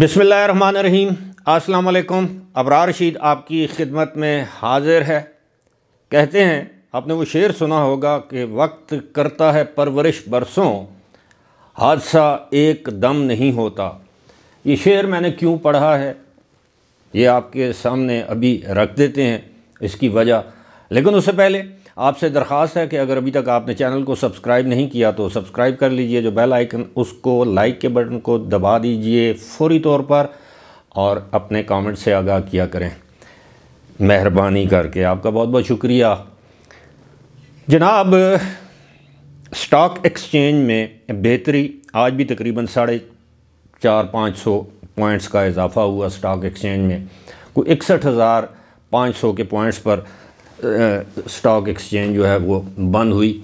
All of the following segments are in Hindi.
बिसमीम अस्सलाम अबरार रशीद आपकी खिदमत में हाजिर है कहते हैं आपने वो शेर सुना होगा कि वक्त करता है परवरिश बरसों हादसा एक दम नहीं होता ये शेर मैंने क्यों पढ़ा है ये आपके सामने अभी रख देते हैं इसकी वजह लेकिन उससे पहले आपसे दरख्वास्त है कि अगर अभी तक आपने चैनल को सब्सक्राइब नहीं किया तो सब्सक्राइब कर लीजिए जो बेल आइकन उसको लाइक के बटन को दबा दीजिए फौरी तौर पर और अपने कमेंट से आगाह किया करें मेहरबानी करके आपका बहुत बहुत शुक्रिया जनाब स्टॉक एक्सचेंज में बेहतरी आज भी तकरीबन साढ़े चार पाँच सौ पॉइंट्स का इजाफा हुआ स्टॉक एक्सचेंज में कोई इकसठ हज़ार पाँच सौ के पॉइंट्स पर स्टॉक एक्सचेंज जो है वो बंद हुई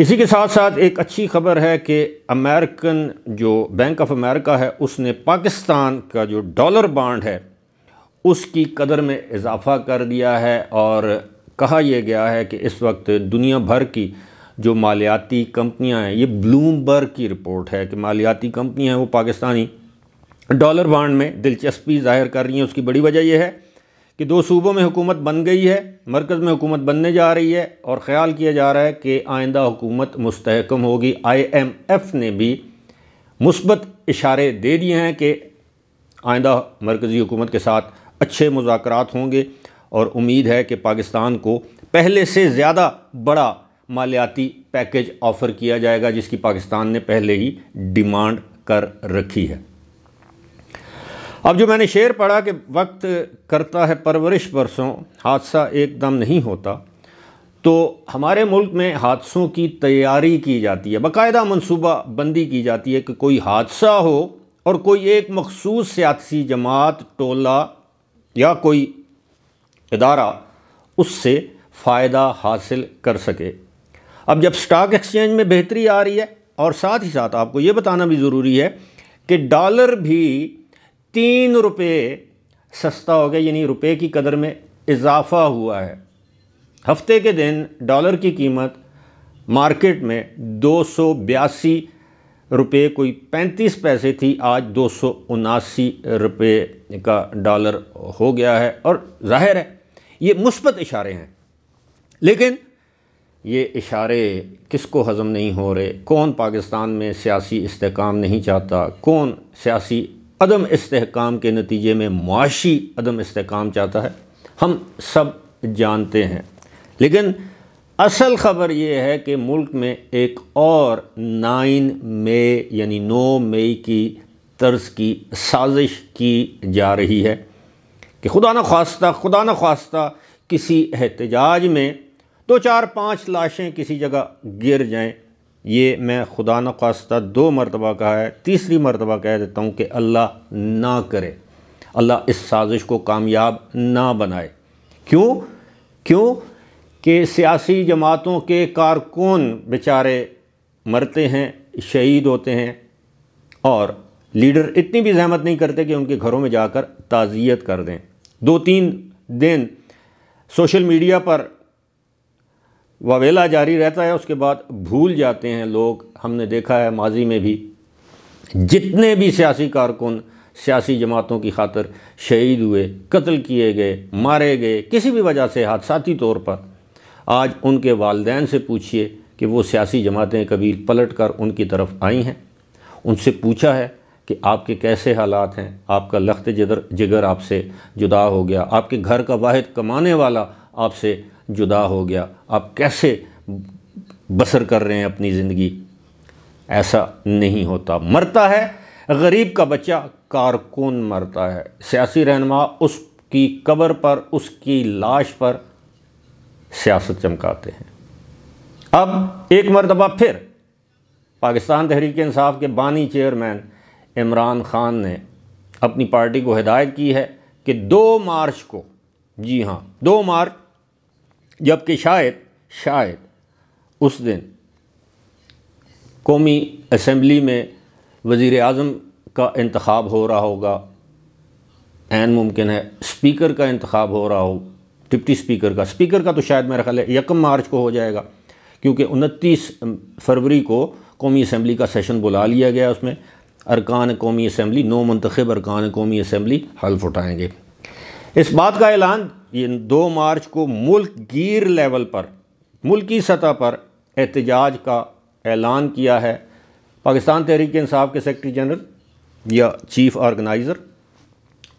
इसी के साथ साथ एक अच्छी खबर है कि अमेरिकन जो बैंक ऑफ अमेरिका है उसने पाकिस्तान का जो डॉलर बांड है उसकी कदर में इजाफा कर दिया है और कहा यह गया है कि इस वक्त दुनिया भर की जो मालियाती कंपनियां हैं ये ब्लूमबर्ग की रिपोर्ट है कि मालियाती कंपनियां हैं वो पाकिस्तानी डॉलर बांड में दिलचस्पी जाहिर कर रही हैं उसकी बड़ी वजह यह है कि दो सूबों में हुकूमत बन गई है मरकज़ में हुकूमत बनने जा रही है और ख़्याल किया जा रहा है कि आइंदा हुकूमत मुस्तकम होगी आई एम एफ़ ने भी मुस्बत इशारे दे दिए हैं कि आइंदा मरकज़ी हुकूमत के साथ अच्छे मुजाकर होंगे और उम्मीद है कि पाकिस्तान को पहले से ज़्यादा बड़ा मालियाती पैकेज ऑफ़र किया जाएगा जिसकी पाकिस्तान ने पहले ही डिमांड कर रखी है अब जो मैंने शेर पढ़ा कि वक्त करता है परवरिश बरसों हादसा एकदम नहीं होता तो हमारे मुल्क में हादसों की तैयारी की जाती है बाकायदा मनसूबा बंदी की जाती है कि कोई हादसा हो और कोई एक मखसूस सियासी जमात टोला या कोई इदारा उससे फ़ायदा हासिल कर सके अब जब स्टॉक एक्सचेंज में बेहतरी आ रही है और साथ ही साथ आपको ये बताना भी ज़रूरी है कि डॉलर भी तीन रुपये सस्ता हो गया यानी रुपये की कदर में इजाफा हुआ है हफ्ते के दिन डॉलर की कीमत मार्केट में दो सौ बयासी रुपये कोई पैंतीस पैसे थी आज दो सौ उनासी रुपये का डॉलर हो गया है और जाहिर है ये मुस्बत इशारे हैं लेकिन ये इशारे किसको हज़म नहीं हो रहे कौन पाकिस्तान में सियासी इस्तेकाम नहीं चाहता कौन सियासी अदम इसकाम के नतीजे में मुआशी अदम इसकाम चाहता है हम सब जानते हैं लेकिन असल ख़बर यह है कि मुल्क में एक और नाइन मई यानी नौ मई की तर्ज की साजिश की जा रही है कि खुदा न खास्ता खुदा न खास्ता किसी एहतजाज में दो चार पाँच लाशें किसी जगह गिर जाएं ये मैं खुदा न खास्ता दो मरतबा कहा है तीसरी मरतबा कह देता हूँ कि अल्लाह ना करे अल्लाह इस साजिश को कामयाब ना बनाए क्यों क्यों कि सियासी जमातों के कारकुन बेचारे मरते हैं शहीद होते हैं और लीडर इतनी भी जहमत नहीं करते कि उनके घरों में जाकर ताज़ियत कर दें दो तीन दिन सोशल मीडिया पर ववेला जारी रहता है उसके बाद भूल जाते हैं लोग हमने देखा है माजी में भी जितने भी सियासी कारकुन सियासी जमातों की खातर शहीद हुए कत्ल किए गए मारे गए किसी भी वजह से हादसाती तौर पर आज उनके वालदेन से पूछिए कि वो सियासी जमातें कभी पलट कर उनकी तरफ आई हैं उनसे पूछा है कि आपके कैसे हालात हैं आपका लख्त जिगर जिगर आपसे जुदा हो गया आपके घर का वाहिद कमाने वाला आपसे जुदा हो गया आप कैसे बसर कर रहे हैं अपनी ज़िंदगी ऐसा नहीं होता मरता है गरीब का बच्चा कारकुन मरता है सियासी रहनमा उसकी कब्र पर उसकी लाश पर सियासत चमकाते हैं अब एक मरतबा फिर पाकिस्तान तहरीक इंसाफ के बानी चेयरमैन इमरान ख़ान ने अपनी पार्टी को हिदायत की है कि दो मार्च को जी हाँ दो मार्च जबकि शायद शायद उस दिन कौमी असम्बली में वज़ी अजम का इंतखब हो रहा होगा एन मुमकिन है स्पीकर का इंतखब हो रहा हो डिप्टी स्पीकर का स्पीकर का तो शायद मेरा ख्याल है यकम मार्च को हो जाएगा क्योंकि उनतीस फरवरी को कौमी असम्बली का सेशन बुला लिया गया उसमें अरकान कौमी असम्बली नौ मंतखब अरकान कौमी असम्बली हल्फ उठाएँगे इस बात का ऐलान ये दो मार्च को मुल्क गिर लेवल पर मुल्की सतह पर एहतजाज का ऐलान किया है पाकिस्तान तहरीक इंसाफ के सेक्रटरी जनरल या चीफ ऑर्गेनाइज़र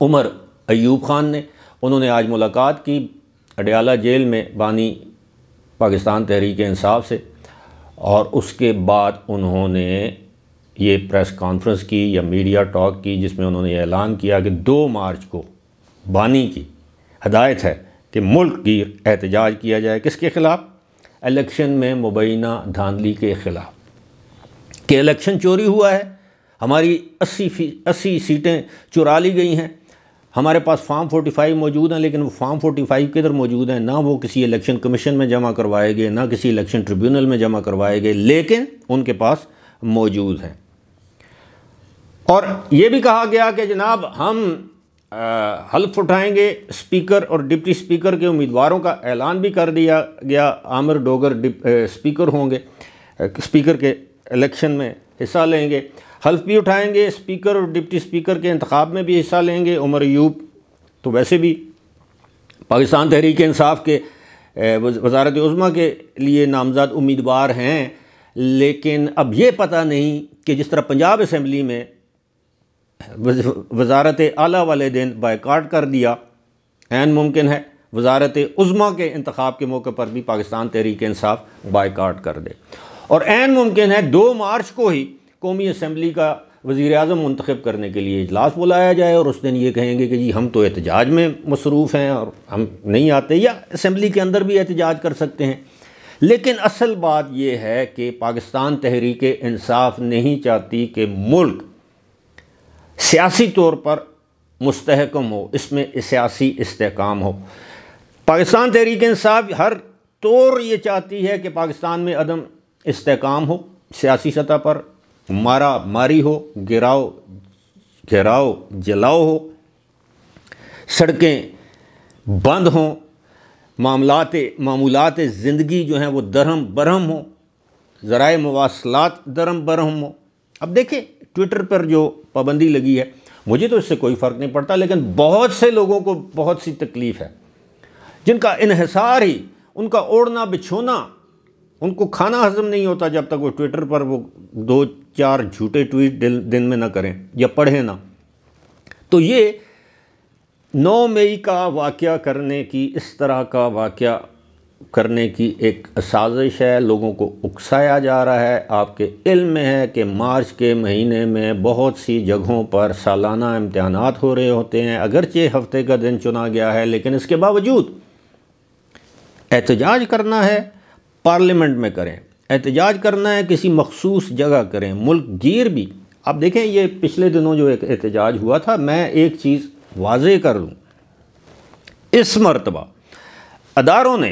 उमर अयूब खान ने उन्होंने आज मुलाकात की अडयाला जेल में बानी पाकिस्तान तहरीक इंसाफ से और उसके बाद उन्होंने ये प्रेस कॉन्फ्रेंस की या मीडिया टॉक की जिसमें उन्होंने ऐलान किया कि दो मार्च को बानी की हदायत है कि मुल्क की एहतजाज किया जाए किसके ख़िलाफ़ इलेक्शन में मुबैना धांधली के ख़िलाफ़ कि इलेक्शन चोरी हुआ है हमारी अस्सी फी अस्सी सीटें चुरा ली गई हैं हमारे पास फोर्टी फाइव मौजूद हैं लेकिन वो फोर्टी फाइव किधर मौजूद हैं ना वो किसी इलेक्शन कमीशन में जमा करवाए गए ना किसी इलेक्शन ट्रिब्यूनल में जमा करवाए गए लेकिन उनके पास मौजूद हैं और ये भी कहा गया कि जनाब हम हल्फ उठाएंगे स्पीकर और डिप्टी स्पीकर के उम्मीदवारों का ऐलान भी कर दिया गया आमिर डोगर स्पीकर होंगे स्पीकर के इलेक्शन में हिस्सा लेंगे हल्फ भी उठाएंगे स्पीकर और डिप्टी स्पीकर के इंतखब में भी हिस्सा लेंगे उमर यूब तो वैसे भी पाकिस्तान तहरीक इंसाफ के वजारत उज़मा के लिए नामजद उम्मीदवार हैं लेकिन अब ये पता नहीं कि जिस तरह पंजाब असम्बली में वजारत आला वाले दिन बायकाट कर दिया एन मुमकिन है वजारत उज़मा के इंतब के मौके पर भी पाकिस्तान तहरीक इंसाफ बायकाट कर दे और एन मुमकिन है दो मार्च को ही कौमी असम्बली का वज़ी अजम मंतखब करने के लिए इजलास बुलाया जाए और उस दिन ये कहेंगे कि जी हम तो एहतजाज में मसरूफ़ हैं और हम नहीं आते या असम्बली के अंदर भी एहतजाज कर सकते हैं लेकिन असल बात यह है कि पाकिस्तान तहरीक इंसाफ नहीं चाहती कि मुल्क सियासी तौर पर मुस्तकम हो इसमें सियासी इसकाम हो पाकिस्तान तहरीक इंसाफ हर तौर ये चाहती है कि पाकिस्तान में अदम इसकाम हो सियासी सतह पर मारा मारी हो गिराओ घेराओ जलाओ हो सड़कें बंद हों मामलात मामूलत ज़िंदगी जो हैं वो दरहम बरहम हों ज़रा मवासलात दरहम बरहम हों अब देखें ट्विटर पर जो पाबंदी लगी है मुझे तो इससे कोई फ़र्क नहीं पड़ता लेकिन बहुत से लोगों को बहुत सी तकलीफ़ है जिनका इहसार ही उनका ओढ़ना बिछोना उनको खाना हजम नहीं होता जब तक वो ट्विटर पर वो दो चार झूठे ट्वीट दिन में ना करें या पढ़ें ना तो ये 9 मई का वाक़ करने की इस तरह का वाक़ करने की एक साजिश है लोगों को उकसाया जा रहा है आपके इल्म में है कि मार्च के महीने में बहुत सी जगहों पर सालाना इम्तहान हो रहे होते हैं अगरचे हफ्ते का दिन चुना गया है लेकिन इसके बावजूद एहतजाज करना है पार्लियामेंट में करें एहतजाज करना है किसी मखसूस जगह करें मुल्क गिर भी आप देखें ये पिछले दिनों जो एक एहतजाज हुआ था मैं एक चीज़ वाज कर लूँ इस मरतबा अदारों ने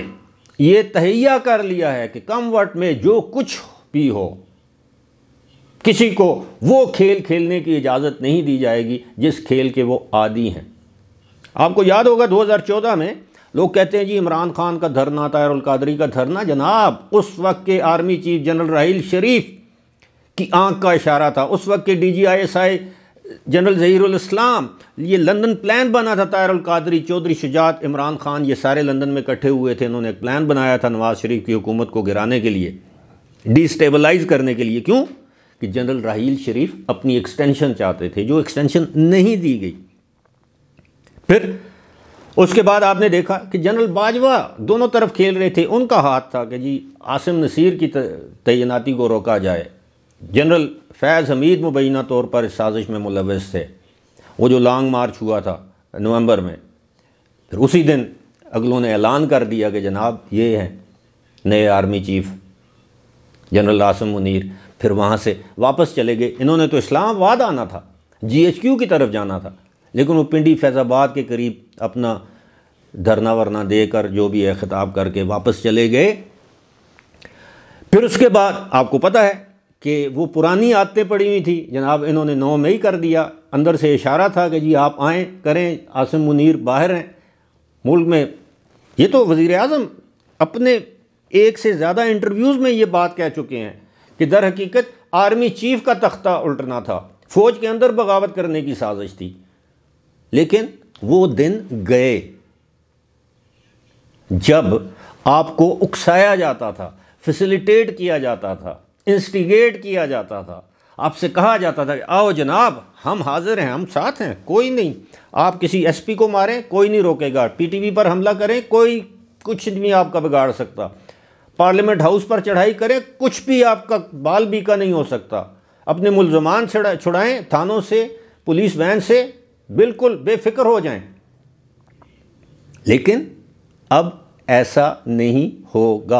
ये तहैया कर लिया है कि कम में जो कुछ भी हो किसी को वो खेल खेलने की इजाज़त नहीं दी जाएगी जिस खेल के वो आदि हैं आपको याद होगा 2014 में लोग कहते हैं जी इमरान खान का धरना तायर कादरी का धरना जनाब उस वक्त के army chief general Raheel Sharif की आंख का इशारा था उस वक्त के D G I S I general Zaheerulislam ये लंदन प्लान बना था तायरुल कादरी चौधरी शुजात इमरान खान ये सारे लंदन में इकट्ठे हुए थे इन्होंने एक प्लान बनाया था नवाज़ शरीफ की हुकूमत को गिराने के लिए डिस्टेबलाइज करने के लिए क्यों कि जनरल राहील शरीफ अपनी एक्सटेंशन चाहते थे जो एक्सटेंशन नहीं दी गई फिर उसके बाद आपने देखा कि जनरल बाजवा दोनों तरफ खेल रहे थे उनका हाथ था कि जी आसिम नसीर की तैनाती को रोका जाए जनरल फैज़ हमीद मुबैना तौर पर इस साजिश में मुलवस थे वो जो लॉन्ग मार्च हुआ था नवंबर में फिर उसी दिन अगलों ने ऐलान कर दिया कि जनाब ये हैं नए army chief general Asim Munir फिर वहाँ से वापस चले गए इन्होंने तो इस्लामाबाद आना था जीएचक्यू की तरफ जाना था लेकिन वो पिंडी फैज़ाबाद के करीब अपना धरना वरना देकर जो भी है ख़िताब करके वापस चले गए फिर उसके बाद आपको पता है कि वो पुरानी आदतें पड़ी हुई थी जनाब इन्होंने नौ मई कर दिया अंदर से इशारा था कि जी आप आए करें आसिम मुनीर बाहर हैं मुल्क में ये तो वज़ी अजम अपने एक से ज़्यादा इंटरव्यूज़ में ये बात कह चुके हैं कि दर हकीकत आर्मी चीफ का तख्ता उल्टना था फ़ौज के अंदर बगावत करने की साजिश थी लेकिन वो दिन गए जब आपको उकसाया जाता था फैसिलिटेट किया जाता था इंस्टिगेट किया जाता था आपसे कहा जाता था आओ जनाब हम हाजिर हैं हम साथ हैं कोई नहीं आप किसी एसपी को मारें कोई नहीं रोकेगा पीटीवी पर हमला करें कोई कुछ नहीं आपका बिगाड़ सकता पार्लियामेंट हाउस पर चढ़ाई करें कुछ भी आपका बाल बीका नहीं हो सकता अपने मुलजमान छुड़ाएं थानों से पुलिस वैन से बिल्कुल बेफिक्र हो जाएं लेकिन अब ऐसा नहीं होगा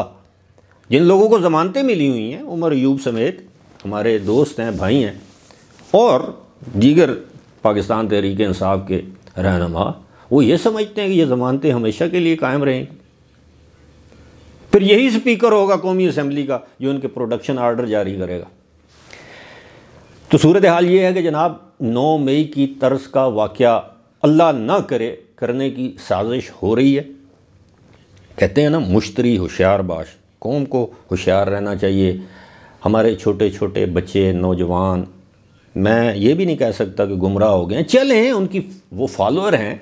जिन लोगों को ज़मानतें मिली हुई हैं उमर यूब समेत हमारे दोस्त हैं भाई हैं और दीगर पाकिस्तान तहरीक इंसाफ के रहनमा वो ये समझते हैं कि ये ज़मानतें हमेशा के लिए कायम रहेंगी फिर यही स्पीकर होगा कौमी असम्बली का जो उनके प्रोडक्शन आर्डर जारी करेगा तो सूरत हाल ये है कि जनाब 9 मई की तर्ज का वाक़ अल्लाह ना करे करने की साजिश हो रही है कहते हैं ना मुश्तरी होशियार बाश कौम को होशियार रहना चाहिए हमारे छोटे छोटे बच्चे नौजवान मैं ये भी नहीं कह सकता कि गुमराह हो गए चलें उनकी वो फॉलोअर हैं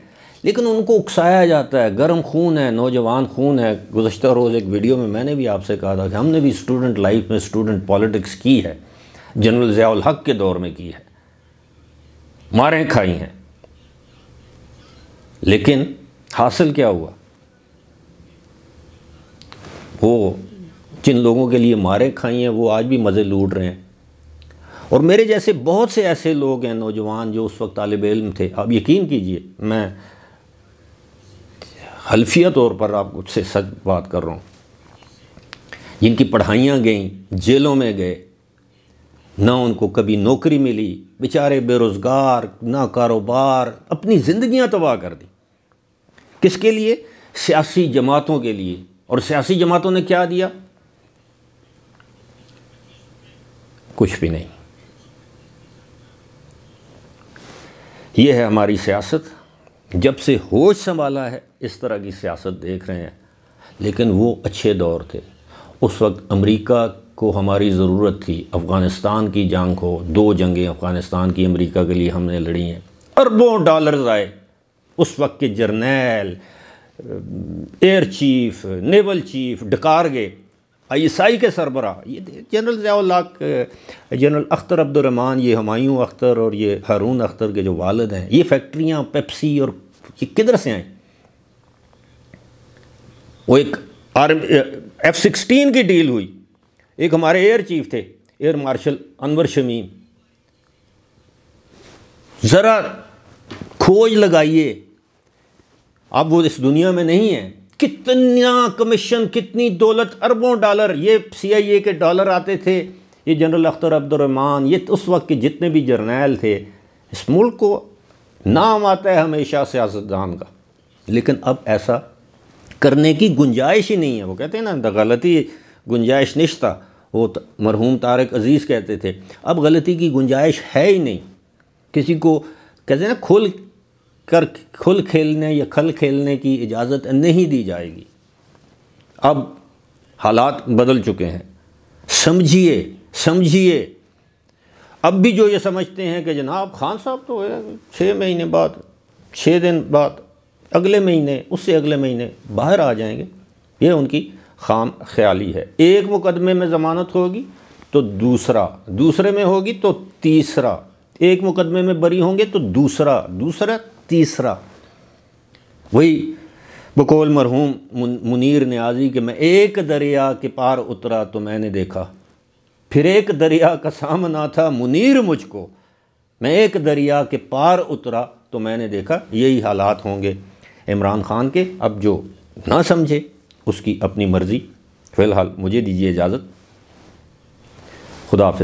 लेकिन उनको उकसाया जाता है गर्म खून है नौजवान खून है गुजशत रोज़ एक वीडियो में मैंने भी आपसे कहा था कि हमने भी स्टूडेंट लाइफ में स्टूडेंट पॉलिटिक्स की है जनरल ज़ियाल हक के दौर में की है मारें खाई हैं लेकिन हासिल क्या हुआ वो जिन लोगों के लिए मारें खाई हैं वो आज भी मज़े लूट रहे हैं और मेरे जैसे बहुत से ऐसे लोग हैं नौजवान जो उस वक्त तालब इम थे आप यकीन कीजिए मैं हल्फिया तौर पर आप उससे सच बात कर रहा हूँ जिनकी पढ़ाइयाँ गईं जेलों में गए ना उनको कभी नौकरी मिली बेचारे बेरोज़गार ना कारोबार अपनी ज़िंदियाँ तबाह कर दी किसके लिए सियासी जमातों के लिए और सियासी जमातों ने क्या दिया कुछ भी नहीं ये है हमारी सियासत जब से होश संभाला है इस तरह की सियासत देख रहे हैं लेकिन वो अच्छे दौर थे उस वक्त अमेरिका को हमारी ज़रूरत थी अफ़गानिस्तान की जंग हो दो जंगें अफ़गानिस्तान की अमेरिका के लिए हमने लड़ी हैं अरबों डॉलर्स आए उस वक्त के जर्नैल एयर चीफ नेवल चीफ डकार गए ईसाई के सरबरा ये जनरल जयाल्लाक जनरल अख्तर अब्दुलरहमान ये हमायूं अख्तर और ये हारून अख्तर के जो वालद हैं ये फैक्ट्रियाँ पेप्सी और ये किधर से आए वो एक आर्मी एफ सिक्सटीन की डील हुई एक हमारे एयर चीफ थे एयर मार्शल अनवर शमीम ज़रा खोज लगाइए अब वो इस दुनिया में नहीं है कितना कमीशन कितनी दौलत अरबों डॉलर ये सीआईए के डॉलर आते थे ये जनरल अख्तर अब्दुलरहमान ये उस वक्त के जितने भी जर्नैल थे इस मुल्क को नाम आता है हमेशा सियासतदान का लेकिन अब ऐसा करने की गुंजाइश ही नहीं है वो कहते हैं ना गलती गुंजाइश निश्ता वो मरहूम तारक अजीज़ कहते थे अब गलती की गुंजाइश है ही नहीं किसी को कहते हैं ना खुल कर खुल खेलने या खल खेलने की इजाज़त नहीं दी जाएगी अब हालात बदल चुके हैं समझिए समझिए अब भी जो ये समझते हैं कि जनाब खान साहब तो छः महीने बाद छः दिन बाद अगले महीने उससे अगले महीने बाहर आ जाएंगे ये उनकी खाम ख्याली है एक मुकदमे में ज़मानत होगी तो दूसरा दूसरे में होगी तो तीसरा एक मुकदमे में बरी होंगे तो दूसरा दूसरा तीसरा वही बकोल मरहूम मुनीर न्याजी के मैं एक दरिया के पार उतरा तो मैंने देखा फिर एक दरिया का सामना था मुनीर मुझको मैं एक दरिया के पार उतरा तो मैंने देखा यही हालात होंगे इमरान खान के अब जो ना समझे उसकी अपनी मर्ज़ी फ़िलहाल मुझे दीजिए इजाज़त खुदा